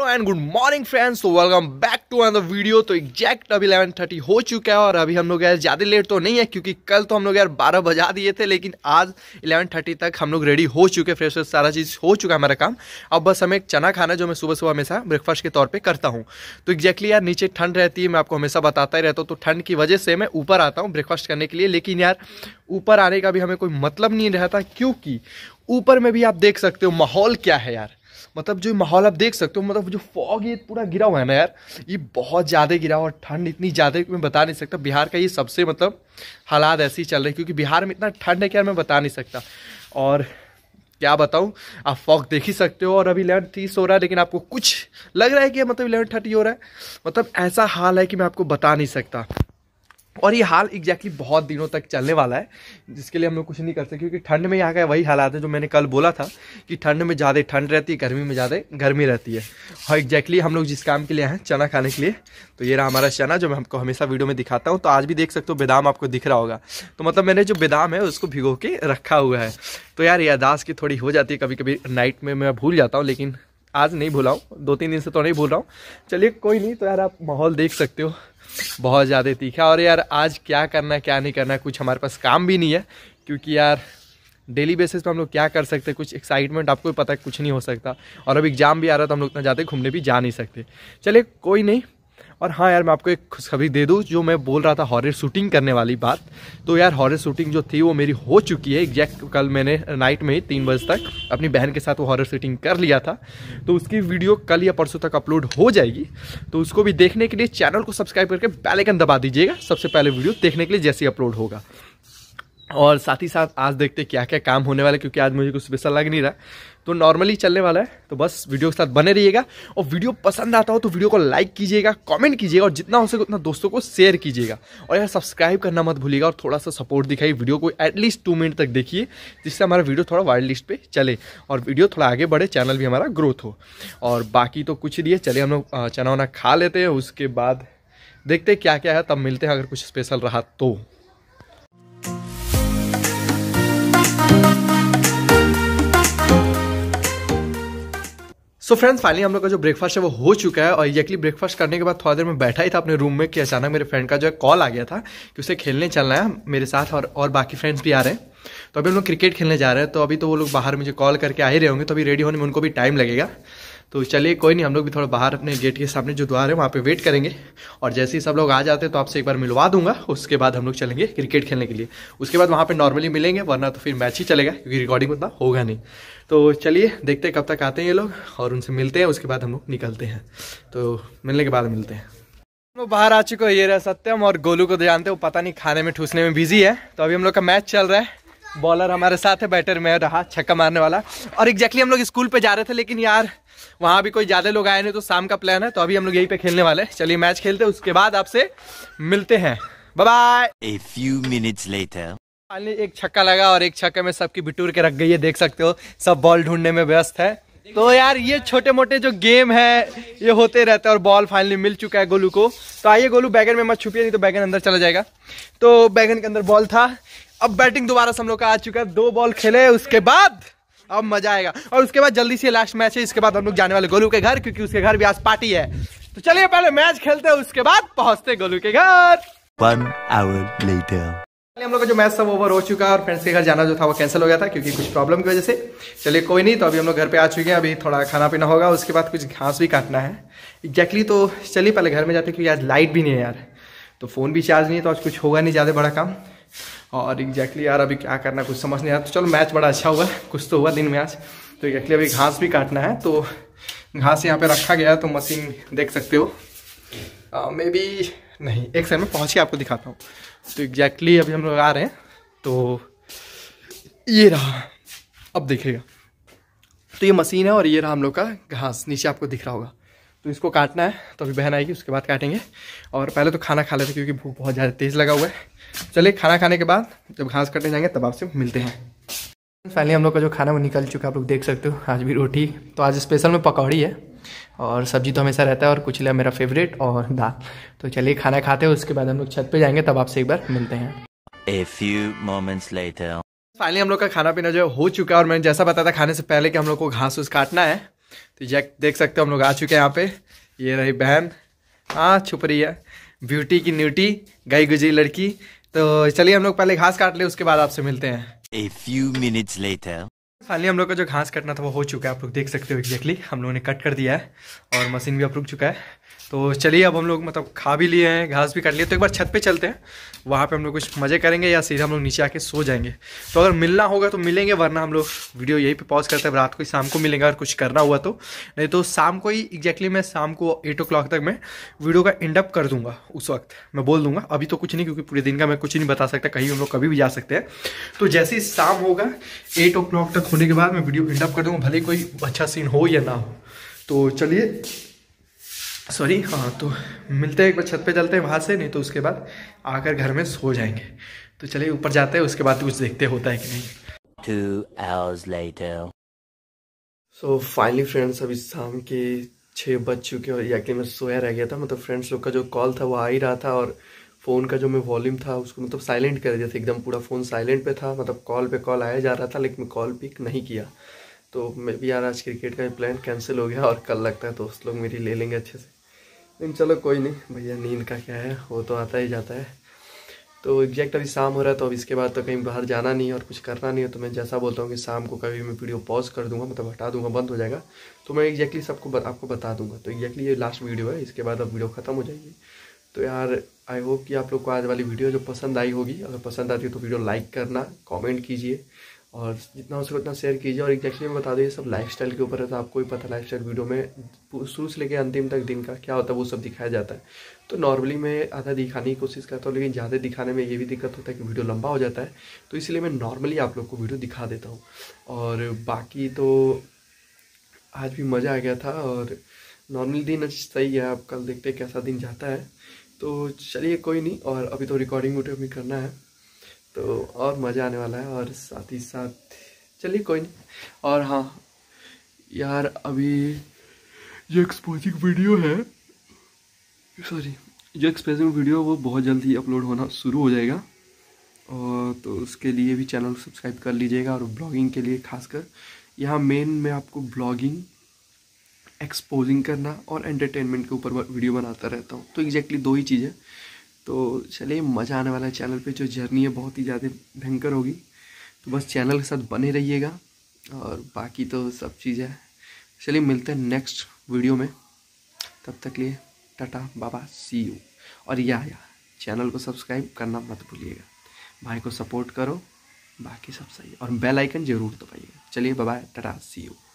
Hello and good morning friends तो welcome back to another video तो exact अभी thirty हो चुका है और अभी हम लोग यार ज़्यादा लेट तो नहीं है क्योंकि कल तो हम लोग यार बारह बजा दिए थे लेकिन आज इलेवन थर्टी तक हम लोग रेडी हो चुके फ्रेश फ्रेश सारा चीज़ हो चुका है हमारा काम अब बस हमें चना खाना जो मैं सुबह सुबह हमेशा ब्रेकफास्ट के तौर पर करता हूँ तो एग्जैक्टली यार नीचे ठंड रहती है मैं आपको हमेशा बताता ही रहता हूँ तो ठंड की वजह से मैं ऊपर आता हूँ ब्रेकफास्ट करने के लिए लेकिन यार ऊपर आने का भी हमें कोई मतलब नहीं रहता क्योंकि ऊपर में भी आप देख सकते हो माहौल क्या है यार मतलब जो माहौल आप देख सकते हो मतलब जो फॉग ये पूरा गिरा हुआ है ना यार ये बहुत ज़्यादा गिरा हुआ और ठंड इतनी ज़्यादा मैं बता नहीं सकता बिहार का ये सबसे मतलब हालात ऐसे ही चल रहे हैं क्योंकि बिहार में इतना ठंड है कि यार मैं बता नहीं सकता और क्या बताऊँ आप फॉग देख ही सकते हो और अभी इलेवन तीस हो रहा है लेकिन आपको कुछ लग रहा है कि मतलब इलेवन थर्टी हो रहा है मतलब ऐसा हाल है कि मैं आपको बता नहीं सकता और ये हाल एग्जैक्टली बहुत दिनों तक चलने वाला है जिसके लिए हम लोग कुछ नहीं कर सकते क्योंकि ठंड में यहाँ का वही हालात है जो मैंने कल बोला था कि ठंड में ज़्यादा ठंड रहती है गर्मी में ज़्यादा गर्मी रहती है और एग्जैक्टली हम लोग जिस काम के लिए हैं चना खाने के लिए तो ये रहा हमारा चना जो मैं हमको हमेशा वीडियो में दिखाता हूँ तो आज भी देख सकते हो बेदाम आपको दिख रहा होगा तो मतलब मैंने जो बेदाम है उसको भिगो के रखा हुआ है तो यार यादाश की थोड़ी हो जाती है कभी कभी नाइट में मैं भूल जाता हूँ लेकिन आज नहीं भूला हूँ दो तीन दिन से तो नहीं भूल रहा हूँ चलिए कोई नहीं तो यार आप माहौल देख सकते हो बहुत ज़्यादा तीखा और यार आज क्या करना है क्या नहीं करना है कुछ हमारे पास काम भी नहीं है क्योंकि यार डेली बेसिस पे हम लोग क्या कर सकते कुछ एक्साइटमेंट आपको पता है कुछ नहीं हो सकता और अब एग्ज़ाम भी आ रहा तो हम लोग इतना ज़्यादा घूमने भी जा नहीं सकते चलिए कोई नहीं और हाँ यार मैं आपको एक खुशखबरी दे दूँ जो मैं बोल रहा था हॉरर शूटिंग करने वाली बात तो यार हॉरर शूटिंग जो थी वो मेरी हो चुकी है एग्जैक्ट कल मैंने नाइट में ही तीन बजे तक अपनी बहन के साथ वो हॉरर शूटिंग कर लिया था तो उसकी वीडियो कल या परसों तक अपलोड हो जाएगी तो उसको भी देखने के लिए चैनल को सब्सक्राइब करके बैलेकन दबा दीजिएगा सबसे पहले वीडियो देखने के लिए जैसे अपलोड होगा और साथ ही साथ आज देखते क्या क्या काम होने वाला है क्योंकि आज मुझे कुछ स्पेशल लग नहीं रहा तो नॉर्मली चलने वाला है तो बस वीडियो के साथ बने रहिएगा और वीडियो पसंद आता हो तो वीडियो को लाइक कीजिएगा कमेंट कीजिएगा और जितना हो सके उतना दोस्तों को शेयर कीजिएगा और यार सब्सक्राइब करना मत भूलिएगा और थोड़ा सा सपोर्ट दिखाइए वीडियो को एटलीस्ट टू मिनट तक देखिए जिससे हमारा वीडियो थोड़ा वाइल्ड लिस्ट पर चले और वीडियो थोड़ा आगे बढ़े चैनल भी हमारा ग्रोथ हो और बाकी तो कुछ नहीं है चले हम लोग चना वना खा लेते हैं उसके बाद देखते क्या क्या है तब मिलते हैं अगर कुछ स्पेशल रहा तो सो फ्रेंड्स फाइनली हम लोग का जो ब्रेकफास्ट है वो हो चुका है और एक्जैक्टली ब्रेकफास्ट करने के बाद थोड़ा देर में बैठा ही था अपने रूम में कि अचानक मेरे फ्रेंड का जो है कॉल आ गया था कि उसे खेलने चलना है मेरे साथ और और बाकी फ्रेंड्स भी आ रहे हैं तो अभी हम लोग क्रिकेट खेलने जा रहे हैं तो अभी तो वो लोग बाहर मुझे कॉल करके आ ही रहे होंगे तो अभी रेडी होने में उनको भी टाइम लगेगा तो चलिए कोई नहीं हम लोग भी थोड़ा बाहर अपने गेट के सामने जो द्वार है वहाँ पे वेट करेंगे और जैसे ही सब लोग आ जाते हैं तो आपसे एक बार मिलवा दूंगा उसके बाद हम लोग चलेंगे क्रिकेट खेलने के लिए उसके बाद वहाँ पे नॉर्मली मिलेंगे वरना तो फिर मैच ही चलेगा क्योंकि रिकॉर्डिंग उतना होगा नहीं तो चलिए देखते हैं कब तक आते हैं ये लोग और उनसे मिलते हैं उसके बाद हम लोग निकलते हैं तो मिलने के बाद मिलते हैं हम लोग बाहर आ चुके हैं ये रहा सत्यम और गोलू को तो जानते हो पता नहीं खाने में ठूसने में बिजी है तो अभी हम लोग का मैच चल रहा है बॉलर हमारे साथ है बैटर में रहा छक्का मारने वाला और एग्जैक्टली exactly हम लोग स्कूल पे जा रहे थे लेकिन यार वहाँ भी कोई ज़्यादा लोग आए नहीं तो शाम का प्लान है तो अभी हम लोग यहीं पे खेलने वाले हैं चलिए मैच खेलते हैं उसके बाद आपसे मिलते हैं बाय ए एक छक्का लगा और एक छक्के में सबकी बिटूर के रख गई है देख सकते हो सब बॉल ढूंढने में व्यस्त है तो यार ये छोटे मोटे जो गेम है ये होते रहते हैं और बॉल फाइनली मिल चुका है गोलू को तो आइए गोलू बैगन में मत छुपिए नहीं तो बैगन अंदर चला जाएगा तो बैगन के अंदर बॉल था अब बैटिंग दोबारा से हम लोग का आ चुका है दो बॉल खेले उसके बाद अब मजा आएगा और उसके बाद जल्दी से लास्ट मैच है इसके बाद हम लोग जाने वाले गोलू के घर क्योंकि उसके घर भी आज पार्टी है तो चलिए पहले मैच खेलते हैं उसके बाद पहुंचते गोलू के घर वन आवर लेटर हम लोग का जो मैच सब ओवर हो चुका है और फ्रेंड्स के घर जाना जो था वो कैंसिल हो गया था क्योंकि कुछ प्रॉब्लम की वजह से चलिए कोई नहीं तो अभी हम लोग घर पे आ चुके हैं अभी थोड़ा खाना पीना होगा उसके बाद कुछ घास भी काटना है एग्जैक्टली तो चलिए पहले घर में जाते क्योंकि आज लाइट भी नहीं है यार तो फ़ोन भी चार्ज नहीं है तो आज कुछ होगा नहीं ज़्यादा बड़ा काम और एग्जैक्टली यार अभी क्या करना कुछ समझ नहीं आया तो चलो मैच बड़ा अच्छा हुआ कुछ तो हुआ दिन में आज तो एग्जैक्टली अभी घास भी काटना है तो घास यहाँ पे रखा गया है तो मशीन देख सकते हो मे बी नहीं एक साइड में पहुँच के आपको दिखाता हूँ तो एग्जैक्टली अभी हम लोग आ रहे हैं तो ये रहा अब देखिएगा तो ये मशीन है और ये रहा हम लोग का घास नीचे आपको दिख रहा होगा तो इसको काटना है तो अभी बहन आएगी उसके बाद काटेंगे और पहले तो खाना खा लेते क्योंकि भूख बहुत ज़्यादा तेज़ लगा हुआ है चलिए खाना खाने के बाद जब घास काटने जाएंगे तब आपसे मिलते हैं फाइनली हम लोग का जो खाना वो निकल चुका है आप लोग देख सकते हो आज भी रोटी तो आज स्पेशल में पकौड़ी है और सब्जी तो हमेशा रहता है और लिया मेरा फेवरेट और दाल तो चलिए खाना खाते हैं उसके बाद हम लोग छत पे जाएंगे तब आपसे एक बार मिलते हैं फाइनली हम लोग का खाना पीना जो हो चुका है और मैंने जैसा बताया था खाने से पहले कि हम लोग को घास उस काटना है तो ये देख सकते हो हम लोग आ चुके हैं यहाँ पे ये रही बहन हाँ छुप रही है ब्यूटी की न्यूटी गई गुजरी लड़की तो चलिए हम लोग पहले घास काट ले उसके बाद आपसे मिलते हैं A few minutes later. Finally हम लोग का जो घास काटना था वो हो चुका है आप लोग देख सकते हो एग्जैक्टली हम लोगों ने कट कर दिया है और मशीन भी रुक चुका है तो चलिए अब हम लोग मतलब खा भी लिए हैं घास भी काट लिए तो एक बार छत पे चलते हैं वहाँ पे हम लोग कुछ मज़े करेंगे या सीधा हम लोग नीचे आके सो जाएंगे तो अगर मिलना होगा तो मिलेंगे वरना हम लोग वीडियो यहीं पे पॉज करते हैं रात को ही शाम को मिलेंगे अगर कुछ करना हुआ तो नहीं तो शाम को ही एग्जैक्टली मैं शाम को एट ओ तक मैं वीडियो का एंड कर दूंगा उस वक्त मैं बोल दूंगा अभी तो कुछ नहीं क्योंकि पूरे दिन का मैं कुछ नहीं बता सकता कहीं हम लोग कभी भी जा सकते हैं तो जैसे ही शाम होगा एट ओ तक होने के बाद मैं वीडियो एंड कर दूँगा भले कोई अच्छा सीन हो या ना हो तो चलिए सॉरी हाँ तो मिलते हैं एक बार छत पे चलते हैं वहाँ से नहीं तो उसके बाद आकर घर में सो जाएंगे तो चलिए ऊपर जाते हैं उसके बाद कुछ देखते होता है कि नहीं two hours later so finally friends अभी शाम के छः बज चुके और यकीन मैं सोया रह गया था मतलब फ्रेंड्स लोग का जो कॉल था वो आ ही रहा था और फ़ोन का जो मैं वॉल्यूम था उसको मतलब साइलेंट कर दिया था एकदम पूरा फ़ोन साइलेंट पे था मतलब कॉल पे कॉल आया जा रहा था लेकिन कॉल पिक नहीं किया तो मैं भी यार आज क्रिकेट का प्लान कैंसिल हो गया और कल लगता है दोस्त लोग मेरी ले लेंगे अच्छे से लेकिन चलो कोई नहीं भैया नींद का क्या है वो तो आता ही जाता है तो एग्जैक्ट अभी शाम हो रहा है तो अब इसके बाद तो कहीं बाहर जाना नहीं है और कुछ करना नहीं है तो मैं जैसा बोलता हूँ कि शाम को कभी मैं वीडियो पॉज कर दूंगा मतलब हटा दूंगा बंद हो जाएगा तो मैं एग्जैक्टली सबको बत, आपको बता दूंगा तो एग्जैक्टली ये लास्ट वीडियो है इसके बाद अब वीडियो ख़त्म हो जाएगी तो यार आई होप कि आप लोग को आज वाली वीडियो जो पसंद आई होगी अगर पसंद आती है तो वीडियो लाइक करना कॉमेंट कीजिए और जितना हो सके उतना शेयर कीजिए और एग्जैक्टली मैं बता दूँ ये सब स्टाइल के ऊपर है तो आपको भी पता लाइफ स्टाइल वीडियो में शुरू से लेकर अंतिम तक दिन का क्या होता है वो सब दिखाया जाता है तो नॉर्मली मैं आधा दिखाने की कोशिश करता हूँ लेकिन ज़्यादा दिखाने में ये भी दिक्कत होता है कि वीडियो लंबा हो जाता है तो इसलिए मैं नॉर्मली आप लोग को वीडियो दिखा देता हूँ और बाकी तो आज भी मज़ा आ गया था और नॉर्मल दिन सही है आप कल देखते कैसा दिन जाता है तो चलिए कोई नहीं और अभी तो रिकॉर्डिंग उठे भी करना है तो और मज़ा आने वाला है और साथ ही साथ चलिए कोई नहीं और हाँ यार अभी जो एक्सपोजिंग वीडियो है सॉरी जो एक्सपोजिंग वीडियो वो बहुत जल्दी अपलोड होना शुरू हो जाएगा और तो उसके लिए भी चैनल सब्सक्राइब कर लीजिएगा और ब्लॉगिंग के लिए खासकर यहाँ मेन मैं आपको ब्लॉगिंग एक्सपोजिंग करना और एंटरटेनमेंट के ऊपर वीडियो बनाता रहता हूँ तो एग्जैक्टली दो ही चीज़ें तो चलिए मज़ा आने वाला है चैनल पे जो जर्नी है बहुत ही ज़्यादा भयंकर होगी तो बस चैनल के साथ बने रहिएगा और बाकी तो सब चीज़ें है चलिए मिलते हैं नेक्स्ट वीडियो में तब तक लिए टाटा बाबा सी यू और या या चैनल को सब्सक्राइब करना मत भूलिएगा भाई को सपोर्ट करो बाकी सब सही और बेल आइकन जरूर दबाइएगा चलिए बाबा टाटा सी यू